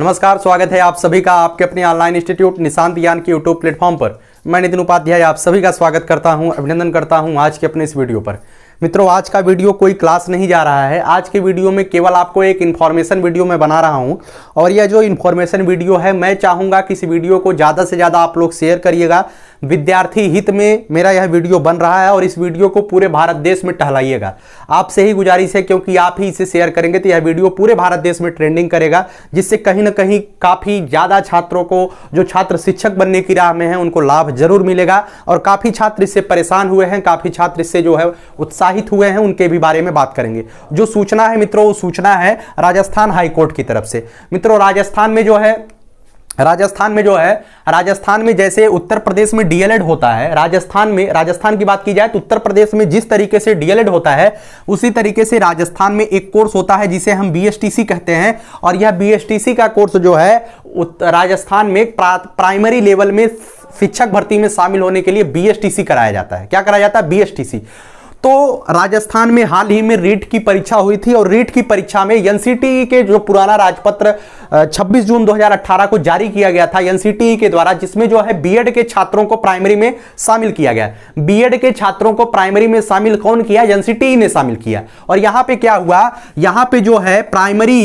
नमस्कार स्वागत है आप सभी का आपके अपने ऑनलाइन इंस्टीट्यूट निशांत ज्ञान के यूट्यूब प्लेटफॉर्म पर मैं नितिन उपाध्याय आप सभी का स्वागत करता हूं अभिनंदन करता हूं आज के अपने इस वीडियो पर मित्रों आज का वीडियो कोई क्लास नहीं जा रहा है आज के वीडियो में केवल आपको एक इन्फॉर्मेशन वीडियो मैं बना रहा हूं और यह जो इन्फॉर्मेशन वीडियो है मैं चाहूँगा कि इस वीडियो को ज़्यादा से ज़्यादा आप लोग शेयर करिएगा विद्यार्थी हित में मेरा यह वीडियो बन रहा है और इस वीडियो को पूरे भारत देश में टहलाइएगा आपसे ही गुजारिश है क्योंकि आप ही इसे शेयर करेंगे तो यह वीडियो पूरे भारत देश में ट्रेंडिंग करेगा जिससे कहीं ना कहीं काफ़ी ज़्यादा छात्रों को जो छात्र शिक्षक बनने की राह में है उनको लाभ जरूर मिलेगा और काफ़ी छात्र इससे परेशान हुए हैं काफ़ी छात्र इससे जो है उत्साहित हुए हैं उनके भी बारे में बात करेंगे जो सूचना है मित्रों वो सूचना है राजस्थान हाईकोर्ट की तरफ से मित्रों राजस्थान में जो है राजस्थान में जो है राजस्थान में जैसे उत्तर प्रदेश में डीएलएड होता है राजस्थान में राजस्थान की बात की जाए तो उत्तर प्रदेश में जिस तरीके से डीएलएड होता है उसी तरीके से राजस्थान में एक कोर्स होता है जिसे हम बीएसटीसी कहते हैं और यह बीएसटीसी का कोर्स जो है राजस्थान में प्रा, प्राइमरी लेवल में शिक्षक भर्ती में शामिल होने के लिए बीएसटीसी कराया जाता है क्या कराया जाता है बीएसटीसी तो राजस्थान में हाल ही में रीट की परीक्षा हुई थी और रीट की परीक्षा में एनसीटी e के जो पुराना राजपत्र 26 जून 2018 को जारी किया गया था एनसीटी e के द्वारा जिसमें जो है बीएड के छात्रों को प्राइमरी में शामिल किया गया बीएड के छात्रों को प्राइमरी में शामिल कौन किया एनसीटी e ने शामिल किया और यहां पे क्या हुआ यहां पे जो है प्राइमरी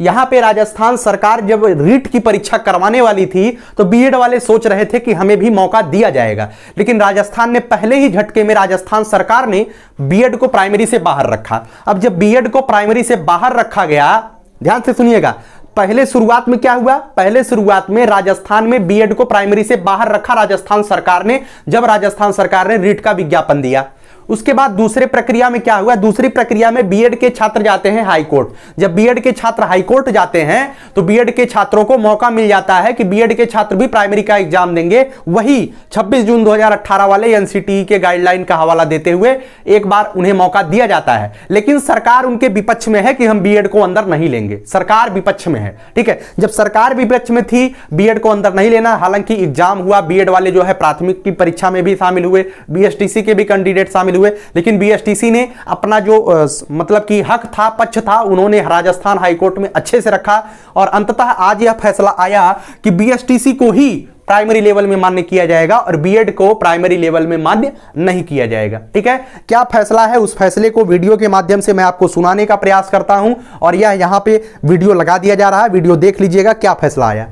यहां पे राजस्थान सरकार जब रीट की परीक्षा करवाने वाली थी तो बीएड वाले सोच रहे थे कि हमें भी मौका दिया जाएगा लेकिन राजस्थान ने पहले ही झटके में राजस्थान सरकार ने बीएड को प्राइमरी से बाहर रखा अब जब बीएड को प्राइमरी से बाहर रखा गया ध्यान से सुनिएगा पहले शुरुआत में क्या हुआ पहले शुरुआत में राजस्थान में बीएड को प्राइमरी से बाहर रखा राजस्थान सरकार ने जब राजस्थान सरकार ने रीट का विज्ञापन दिया उसके बाद दूसरे प्रक्रिया में क्या हुआ दूसरी प्रक्रिया में बीएड के छात्र जाते हैं हाईकोर्ट जब बीएड के छात्र हाईकोर्ट जाते हैं तो बीएड के छात्रों को मौका मिल जाता है कि बीएड के छात्र भी प्राइमरी का एग्जाम देंगे वही 26 जून 2018 वाले एनसीटी e के गाइडलाइन का हवाला देते हुए एक बार उन्हें मौका दिया जाता है लेकिन सरकार उनके विपक्ष में है कि हम बीएड को अंदर नहीं लेंगे सरकार विपक्ष में है ठीक है जब सरकार विपक्ष में थी बी को अंदर नहीं लेना हालांकि एग्जाम हुआ बी वाले जो है प्राथमिक की परीक्षा में भी शामिल हुए बी के भी कैंडिडेट शामिल शामिल हुए लेकिन बीएसटीसी ने अपना जो मतलब कि हक था पक्ष था उन्होंने राजस्थान हाईकोर्ट में अच्छे से रखा और अंततः आज यह फैसला आया कि बीएसटीसी को ही प्राइमरी लेवल में मान्य किया जाएगा और बीएड को प्राइमरी लेवल में मान्य नहीं किया जाएगा ठीक है क्या फैसला है उस फैसले को वीडियो के माध्यम से मैं आपको सुनाने का प्रयास करता हूं और यह यहां पे वीडियो लगा दिया जा रहा है वीडियो देख लीजिएगा क्या फैसला आया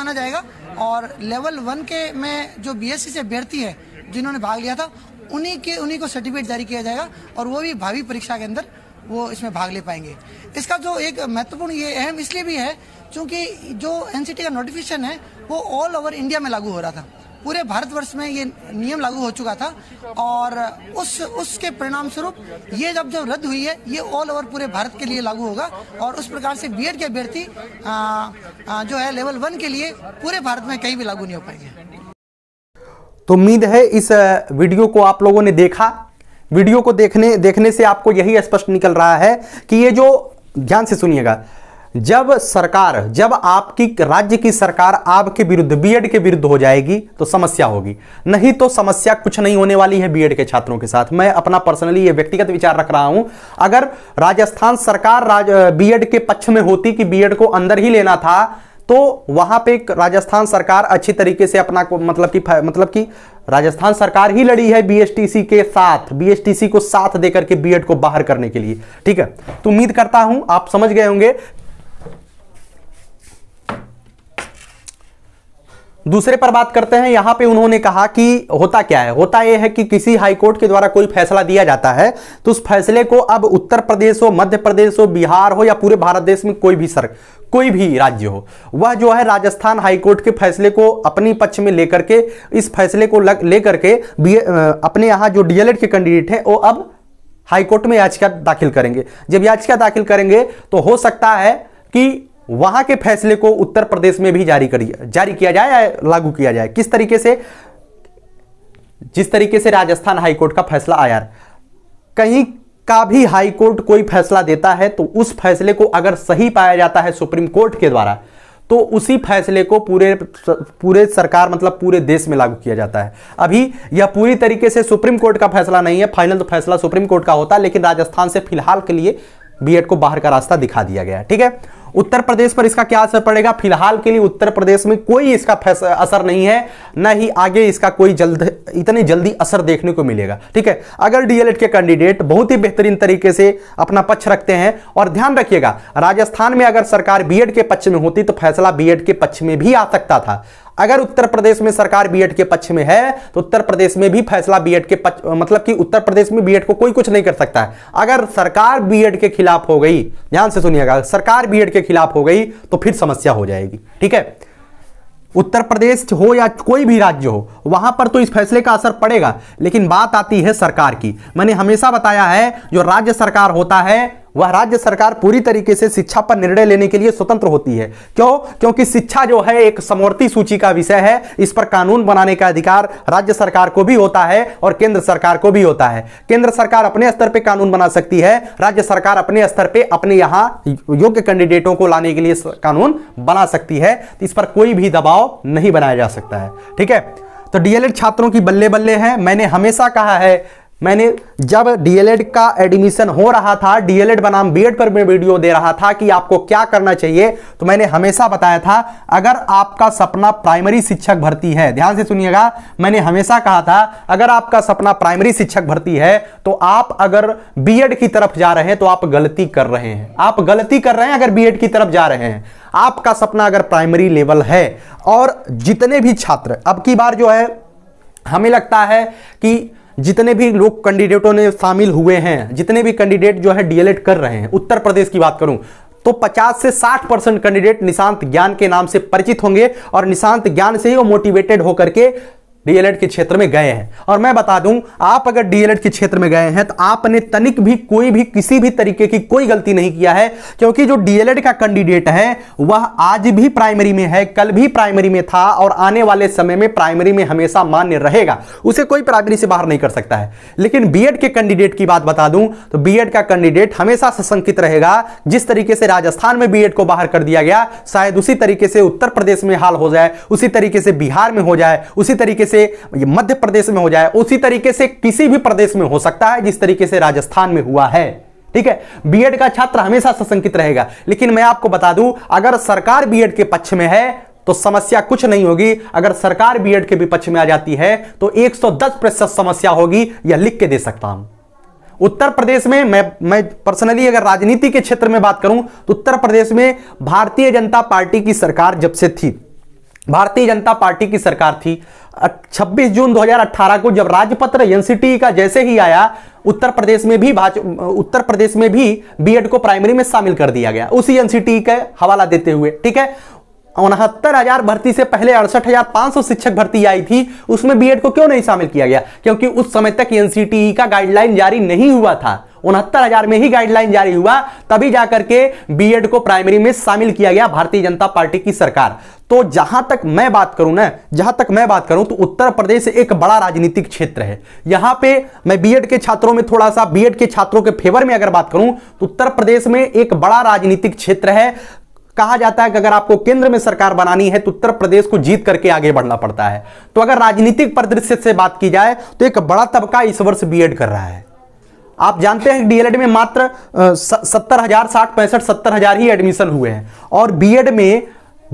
माना जाएगा और लेवल वन के में जो बीएससी से अभ्यर्थी है जिन्होंने भाग लिया था उन्हीं के उन्हीं को सर्टिफिकेट जारी किया जाएगा और वो भी भावी परीक्षा के अंदर वो इसमें भाग ले पाएंगे इसका जो एक महत्वपूर्ण ये अहम इसलिए भी है क्योंकि जो एन का नोटिफिकेशन है वो ऑल ओवर इंडिया में लागू हो रहा था पूरे भारतवर्ष में ये नियम लागू हो चुका था और उस उसके परिणाम स्वरूप ये जब जब रद्द हुई है ये ऑल ओवर पूरे भारत के लिए लागू होगा और उस प्रकार से बीएड के अभ्यर्थी जो है लेवल वन के लिए पूरे भारत में कहीं भी लागू नहीं हो पाएंगे तो उम्मीद है इस वीडियो को आप लोगों ने देखा वीडियो को देखने देखने से आपको यही स्पष्ट निकल रहा है कि ये जो ध्यान से सुनिएगा जब सरकार जब आपकी राज्य की सरकार आपके विरुद्ध बीएड के विरुद्ध हो जाएगी तो समस्या होगी नहीं तो समस्या कुछ नहीं होने वाली है बीएड के छात्रों के साथ मैं अपना पर्सनली ये व्यक्तिगत विचार रख रहा हूं अगर राजस्थान सरकार राज बीएड के पक्ष में होती कि बीएड को अंदर ही लेना था तो वहां पे राजस्थान सरकार अच्छी तरीके से अपना को मतलब कि मतलब कि राजस्थान सरकार ही लड़ी है बीएसटीसी के साथ बीएसटीसी को साथ देकर के बीएड को बाहर करने के लिए ठीक है तो उम्मीद करता हूं आप समझ गए होंगे दूसरे पर बात करते हैं यहां पे उन्होंने कहा कि होता क्या है होता यह है कि किसी हाईकोर्ट के द्वारा कोई फैसला दिया जाता है तो उस फैसले को अब उत्तर प्रदेश हो मध्य प्रदेश हो बिहार हो या पूरे भारत देश में कोई भी सर कोई भी राज्य हो वह जो है राजस्थान हाईकोर्ट के फैसले को अपनी पक्ष में लेकर के इस फैसले को लेकर के अपने यहाँ जो डीएलएड के कैंडिडेट हैं वो अब हाईकोर्ट में याचिका दाखिल करेंगे जब याचिका दाखिल करेंगे तो हो सकता है कि वहां के फैसले को उत्तर प्रदेश में भी जारी करिए जारी किया जाए या लागू किया जाए किस तरीके से जिस तरीके से राजस्थान हाईकोर्ट का फैसला आया कहीं का भी हाईकोर्ट कोई फैसला देता है तो उस फैसले को अगर सही पाया जाता है सुप्रीम कोर्ट के द्वारा तो उसी फैसले को पूरे पूरे सरकार मतलब पूरे देश में लागू किया जाता है अभी यह पूरी तरीके से सुप्रीम कोर्ट का फैसला नहीं है फाइनल तो फैसला सुप्रीम कोर्ट का होता है लेकिन राजस्थान से फिलहाल के लिए बीएड को बाहर का रास्ता दिखा दिया गया ठीक है उत्तर प्रदेश पर इसका क्या असर पड़ेगा फिलहाल के लिए उत्तर प्रदेश में कोई इसका असर नहीं है न ही आगे इसका कोई जल्द इतनी जल्दी असर देखने को मिलेगा ठीक है अगर डीएलएड के कैंडिडेट बहुत ही बेहतरीन तरीके से अपना पक्ष रखते हैं और ध्यान रखिएगा राजस्थान में अगर सरकार बी के पक्ष में होती तो फैसला बी के पक्ष में भी आ सकता था अगर उत्तर प्रदेश में सरकार बीएड के पक्ष में है तो उत्तर प्रदेश में भी फैसला बीएड के पक्ष मतलब कि उत्तर प्रदेश में बीएड को कोई कुछ नहीं कर सकता है अगर सरकार बीएड के खिलाफ हो गई ध्यान से सुनिएगा सरकार बीएड के खिलाफ हो गई तो फिर समस्या हो जाएगी ठीक है उत्तर प्रदेश हो या कोई भी राज्य हो वहां पर तो इस फैसले का असर पड़ेगा लेकिन बात आती है सरकार की मैंने हमेशा बताया है जो राज्य सरकार होता है वह राज्य सरकार पूरी तरीके से शिक्षा पर निर्णय लेने के लिए स्वतंत्र होती है क्यों क्योंकि शिक्षा जो है एक समवर्ती सूची का विषय है इस पर कानून बनाने का अधिकार राज्य सरकार को भी होता है और केंद्र सरकार को भी होता है केंद्र सरकार अपने स्तर पर कानून बना सकती है राज्य सरकार अपने स्तर पर अपने यहां योग्य कैंडिडेटों को लाने के लिए कानून बना सकती है इस पर कोई भी दबाव नहीं बनाया जा सकता है ठीक है तो डीएलएड छात्रों की बल्ले बल्ले हैं मैंने हमेशा कहा है मैंने जब डीएलएड का एडमिशन हो रहा था डीएलएड बनाम बीएड पर मैं वीडियो दे रहा था कि आपको क्या करना चाहिए तो मैंने हमेशा बताया था अगर आपका सपना प्राइमरी शिक्षक भर्ती है ध्यान से सुनिएगा मैंने हमेशा कहा था अगर आपका सपना प्राइमरी शिक्षक भर्ती है तो आप अगर बीएड की तरफ जा रहे हैं तो आप गलती कर रहे हैं आप गलती कर रहे हैं अगर बी की तरफ जा रहे हैं आपका सपना अगर प्राइमरी लेवल है और जितने भी छात्र अब की बार जो है हमें लगता है कि जितने भी लोग कैंडिडेटों ने शामिल हुए हैं जितने भी कैंडिडेट जो है डीएलएड कर रहे हैं उत्तर प्रदेश की बात करूं तो 50 से 60 परसेंट कैंडिडेट निशांत ज्ञान के नाम से परिचित होंगे और निशांत ज्ञान से ही वो मोटिवेटेड होकर के डीएलएड के क्षेत्र में गए हैं और मैं बता दूं आप अगर डीएलएड के क्षेत्र में गए हैं तो आपने तनिक भी कोई भी किसी भी तरीके की कोई गलती नहीं किया है क्योंकि जो डीएलएड का कैंडिडेट है वह आज भी प्राइमरी में है कल भी प्राइमरी में था और आने वाले समय में प्राइमरी में हमेशा मान्य रहेगा उसे कोई प्राइमरी से बाहर नहीं कर सकता है लेकिन बी के कैंडिडेट की बात बता दूं तो बी का कैंडिडेट हमेशा सशंकित रहेगा जिस तरीके से राजस्थान में बी को बाहर कर दिया गया शायद उसी तरीके से उत्तर प्रदेश में हाल हो जाए उसी तरीके से बिहार में हो जाए उसी तरीके से मध्य प्रदेश में हो जाए उसी तरीके से किसी भी प्रदेश में हो सकता है जिस तरीके से राजस्थान में हुआ है ठीक है बीएड का छात्र हमेशा सशंकित रहेगा लेकिन मैं आपको बता दूं अगर सरकार बीएड के पक्ष में है तो समस्या कुछ नहीं होगी अगर सरकार बीएड के विपक्ष में आ जाती है तो 110 प्रतिशत समस्या होगी यह लिख के दे सकता हूं उत्तर प्रदेश में मैं मैं पर्सनली अगर राजनीति के क्षेत्र में बात करूं तो उत्तर प्रदेश में भारतीय जनता पार्टी की सरकार जब से थी भारतीय जनता पार्टी की सरकार थी 26 जून 2018 को जब राजपत्र एनसीटी का जैसे ही आया उत्तर प्रदेश में भी भाज उत्तर प्रदेश में भी बीएड को प्राइमरी में शामिल कर दिया गया उसी एनसीटी का हवाला देते हुए ठीक है उनहत्तर हजार भर्ती से पहले अड़सठ हजार पांच सौ शिक्षक भर्ती आई थी उसमें बीएड को क्यों नहीं शामिल किया गया क्योंकि उस समय तक एनसीटी का गाइडलाइन जारी नहीं हुआ था उनहत्तर हजार में ही गाइडलाइन जारी हुआ तभी जाकर के बीएड को प्राइमरी में शामिल किया गया भारतीय जनता पार्टी की सरकार तो जहां तक मैं बात करूं ना जहां तक मैं बात करूं तो उत्तर प्रदेश एक बड़ा राजनीतिक क्षेत्र है यहां पे मैं बीएड के छात्रों में थोड़ा सा बीएड के छात्रों के फेवर में अगर बात करूं तो उत्तर प्रदेश में एक बड़ा राजनीतिक क्षेत्र है कहा जाता है कि अगर आपको केंद्र में सरकार बनानी है तो उत्तर प्रदेश को जीत करके आगे बढ़ना पड़ता है तो अगर राजनीतिक परिदृश्य से बात की जाए तो एक बड़ा तबका इस वर्ष बीएड कर रहा है आप जानते हैं डीएलएड में मात्र सत्तर हजार साठ पैंसठ सत्तर हजार ही एडमिशन हुए हैं और बीएड में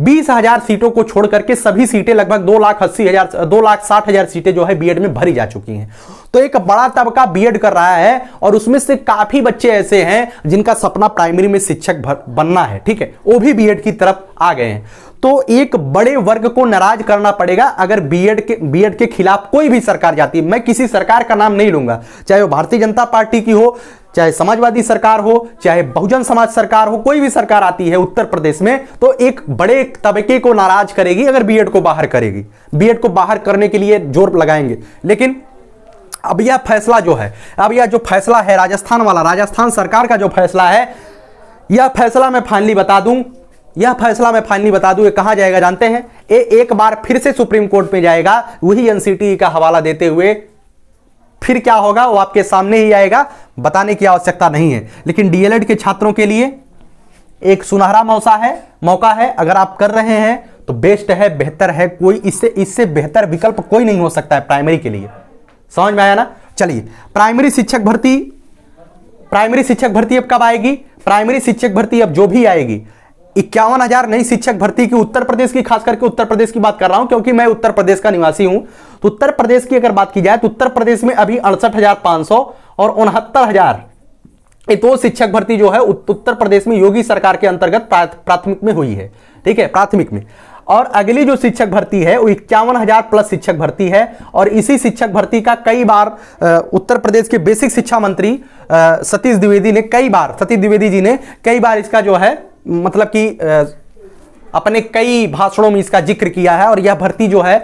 बीस हजार सीटों को छोड़ करके सभी सीटें लगभग दो लाख अस्सी हजार दो लाख साठ हजार सीटें जो है बीएड में भरी जा चुकी हैं तो एक बड़ा तबका बीएड कर रहा है और उसमें से काफी बच्चे ऐसे हैं जिनका सपना प्राइमरी में शिक्षक बनना है ठीक है वो भी बीएड की तरफ आ गए हैं तो एक बड़े वर्ग को नाराज करना पड़ेगा अगर बीएड के बीएड के खिलाफ कोई भी सरकार जाती है मैं किसी सरकार का नाम नहीं लूंगा चाहे वो भारतीय जनता पार्टी की हो चाहे समाजवादी सरकार हो चाहे बहुजन समाज सरकार हो कोई भी सरकार आती है उत्तर प्रदेश में तो एक बड़े तबके को नाराज करेगी अगर बीएड को बाहर करेगी बीएड को बाहर करने के लिए जोर लगाएंगे लेकिन अब यह फैसला जो है अब यह जो फैसला है राजस्थान वाला राजस्थान सरकार का जो फैसला है यह फैसला मैं फाइनली बता दूं यह फैसला मैं फाइनली बता दूं ये कहाँ जाएगा जानते हैं ए, एक बार फिर से सुप्रीम कोर्ट में जाएगा वही एनसीटी का हवाला देते हुए फिर क्या होगा वो आपके सामने ही आएगा बताने की आवश्यकता नहीं है लेकिन डीएलएड के छात्रों के लिए एक सुनहरा मौसा है मौका है अगर आप कर रहे हैं तो बेस्ट है बेहतर है कोई इससे इससे बेहतर विकल्प कोई नहीं हो सकता है प्राइमरी के लिए समझ में आया ना चलिए प्राइमरी शिक्षक भर्ती प्राइमरी शिक्षक भर्ती अब कब आएगी प्राइमरी शिक्षक भर्ती अब जो भी आएगी इक्यावन हजार नई शिक्षक भर्ती की उत्तर प्रदेश की खास करके उत्तर प्रदेश की बात कर रहा हूं क्योंकि मैं उत्तर प्रदेश का निवासी हूं तो उत्तर प्रदेश की अगर बात की जाए तो उत्तर प्रदेश में अभी अड़सठ हजार पांच सौ और उनहत्तर हजार तो शिक्षक भर्ती जो है उत्तर प्रदेश में योगी सरकार के अंतर्गत प्राथमिक में हुई है ठीक है प्राथमिक में और अगली जो शिक्षक भर्ती है वो इक्यावन हजार प्लस शिक्षक भर्ती है और इसी शिक्षक भर्ती का कई बार उत्तर प्रदेश के बेसिक शिक्षा मंत्री सतीश द्विवेदी ने कई बार सतीश द्विवेदी जी ने कई बार इसका जो है मतलब कि अपने कई भाषणों में इसका जिक्र किया है और यह भर्ती जो है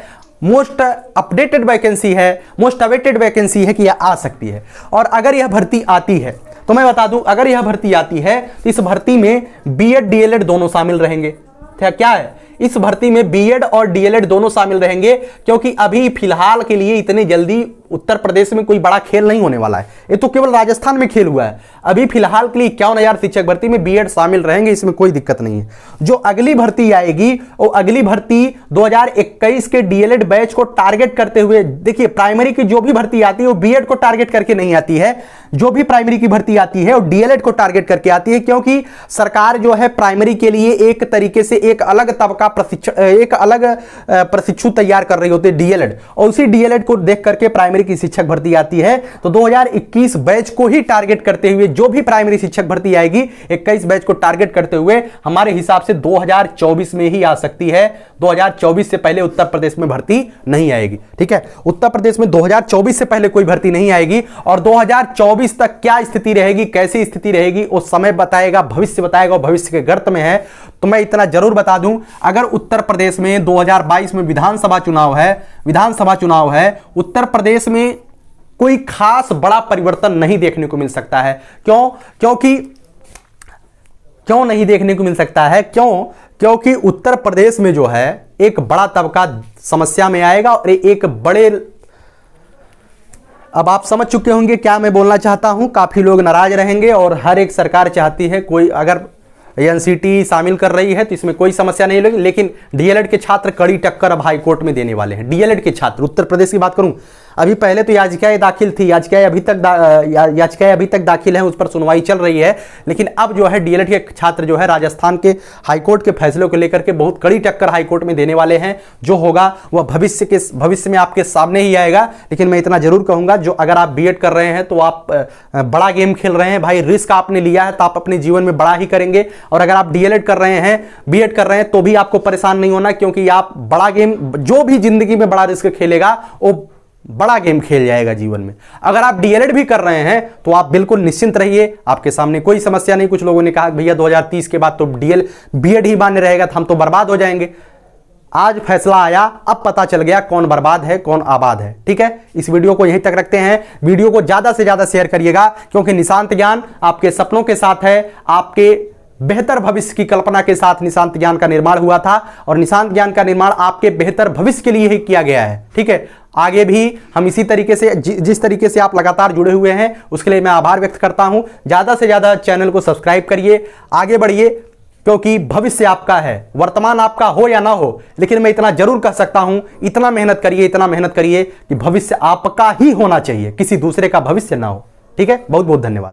मोस्ट अपडेटेड वैकेंसी है मोस्ट अवेटेड वैकेंसी है कि यह आ सकती है और अगर यह भर्ती आती है तो मैं बता दूं अगर यह भर्ती आती है तो इस भर्ती में बीएड डीएलएड दोनों शामिल रहेंगे क्या है इस भर्ती में बीएड और डीएलएड दोनों शामिल रहेंगे क्योंकि अभी फिलहाल के लिए इतने जल्दी उत्तर प्रदेश में कोई बड़ा खेल नहीं होने वाला है ये तो केवल राजस्थान में खेल हुआ है अभी फिलहाल के लिए इक्यावन हजार शिक्षक भर्ती में बीएड शामिल रहेंगे इसमें कोई दिक्कत नहीं है जो अगली भर्ती आएगी वो अगली भर्ती 2021 के डीएलएड बैच को टारगेट करते हुए देखिए प्राइमरी की जो भी भर्ती आती है वो बीएड को टारगेट करके नहीं आती है जो भी प्राइमरी की भर्ती आती है वो डीएलएड को टारगेट करके आती है क्योंकि सरकार जो है प्राइमरी के लिए एक तरीके से एक अलग तबका का प्रशिक्षण एक अलग प्रशिक्षु तैयार कर रही होती है डीएलएड और उसी डीएलएड को देख करके प्राइमरी की शिक्षक भर्ती आती है तो 2021 बैच को ही टारगेट करते हुए जो भी प्राइमरी शिक्षक भर्ती आएगी इक्कीस बैच को टारगेट करते हुए हमारे हिसाब से दो में ही आ सकती है दो से पहले उत्तर प्रदेश में भर्ती नहीं आएगी ठीक है उत्तर प्रदेश में दो से पहले कोई भर्ती नहीं आएगी और दो तक क्या स्थिति रहेगी कैसी स्थिति रहेगी वो समय बताएगा भविष्य बताएगा भविष्य के गर्त में है तो मैं इतना जरूर बता दूं अगर उत्तर प्रदेश में 2022 में विधानसभा चुनाव है विधानसभा चुनाव है उत्तर प्रदेश में कोई खास बड़ा परिवर्तन नहीं देखने को मिल सकता है क्यों क्योंकि क्यों नहीं देखने को मिल सकता है क्यों क्योंकि उत्तर प्रदेश में जो है एक बड़ा तबका समस्या में आएगा और एक बड़े अब आप समझ चुके होंगे क्या मैं बोलना चाहता हूं काफी लोग नाराज रहेंगे और हर एक सरकार चाहती है कोई अगर एनसीटी शामिल कर रही है तो इसमें कोई समस्या नहीं लगी लेकिन डीएलएड के छात्र कड़ी टक्कर अब हाईकोर्ट में देने वाले हैं डीएलएड के छात्र उत्तर प्रदेश की बात करूं अभी पहले तो याचिकाएं दाखिल थी याचिकाएं अभी तक या, याचिकाएं अभी तक दाखिल हैं उस पर सुनवाई चल रही है लेकिन अब जो है डीएलएड के छात्र जो है राजस्थान के हाईकोर्ट के फैसलों को लेकर के बहुत कड़ी टक्कर हाईकोर्ट में देने वाले हैं जो होगा वह भविष्य के भविष्य में आपके सामने ही आएगा लेकिन मैं इतना जरूर कहूंगा जो अगर आप बी कर रहे हैं तो आप बड़ा गेम खेल रहे हैं भाई रिस्क आपने लिया है तो आप अपने जीवन में बड़ा ही करेंगे और अगर आप डीएलएड कर रहे हैं बी कर रहे हैं तो भी आपको परेशान नहीं होना क्योंकि आप बड़ा गेम जो भी जिंदगी में बड़ा रिस्क खेलेगा वो बड़ा गेम खेल जाएगा जीवन में अगर आप डीएलएड भी कर रहे हैं तो आप बिल्कुल निश्चिंत रहिए आपके सामने कोई समस्या नहीं कुछ लोगों ने कहा भैया 2030 के बाद तो डीएल बीएड ही मान्य रहेगा तो हम तो बर्बाद हो जाएंगे आज फैसला आया अब पता चल गया कौन बर्बाद है कौन आबाद है ठीक है इस वीडियो को यहीं तक रखते हैं वीडियो को ज़्यादा से ज़्यादा शेयर करिएगा क्योंकि निशांत ज्ञान आपके सपनों के साथ है आपके बेहतर भविष्य की कल्पना के साथ निशांत ज्ञान का निर्माण हुआ था और निशांत ज्ञान का निर्माण आपके बेहतर भविष्य के लिए ही किया गया है ठीक है आगे भी हम इसी तरीके से जि, जिस तरीके से आप लगातार जुड़े हुए हैं उसके लिए मैं आभार व्यक्त करता हूं ज़्यादा से ज़्यादा चैनल को सब्सक्राइब करिए आगे बढ़िए क्योंकि भविष्य आपका है वर्तमान आपका हो या ना हो लेकिन मैं इतना जरूर कह सकता हूं इतना मेहनत करिए इतना मेहनत करिए कि भविष्य आपका ही होना चाहिए किसी दूसरे का भविष्य ना हो ठीक है बहुत बहुत धन्यवाद